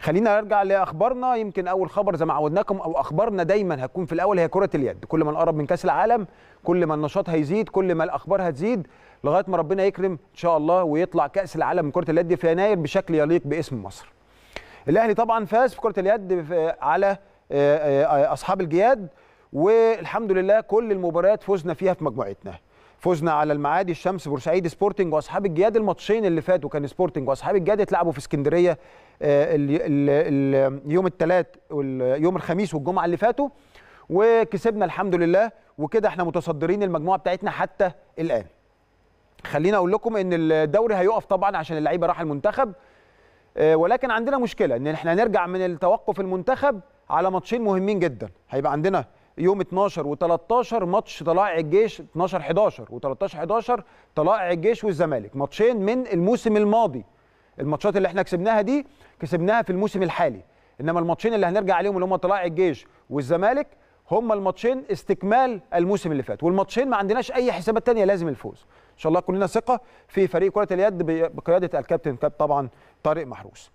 خلينا نرجع لاخبارنا يمكن اول خبر زي ما عودناكم او اخبارنا دايما هتكون في الاول هي كره اليد كل ما نقرب من كاس العالم كل ما النشاط هيزيد كل ما الاخبار هتزيد لغايه ما ربنا يكرم ان شاء الله ويطلع كاس العالم من كره اليد في يناير بشكل يليق باسم مصر الاهلي طبعا فاز في كره اليد على آه، آه، آه، اصحاب الجياد والحمد لله كل المباريات فزنا فيها في مجموعتنا فوزنا على المعادي الشمس بورسعيد سبورتنج واصحاب الجياد الماتشين اللي فاتوا كان سبورتنج واصحاب الجياد اتلعبوا في اسكندريه آه، يوم الثلاث يوم الخميس والجمعه اللي فاتوا وكسبنا الحمد لله وكده احنا متصدرين المجموعه بتاعتنا حتى الان خلينا اقول لكم ان الدوري هيقف طبعا عشان اللعيبه راح المنتخب آه، ولكن عندنا مشكله ان احنا نرجع من التوقف المنتخب على ماتشين مهمين جدا هيبقى عندنا يوم 12 و13 ماتش طلائع الجيش 12 11 و13 11 طلائع الجيش والزمالك ماتشين من الموسم الماضي الماتشات اللي احنا كسبناها دي كسبناها في الموسم الحالي انما الماتشين اللي هنرجع عليهم اللي هم طلائع الجيش والزمالك هم الماتشين استكمال الموسم اللي فات والماتشين ما عندناش اي حسابات تانية لازم الفوز ان شاء الله كلنا ثقه في فريق كره اليد بقياده الكابتن كاب طبعا طارق محروس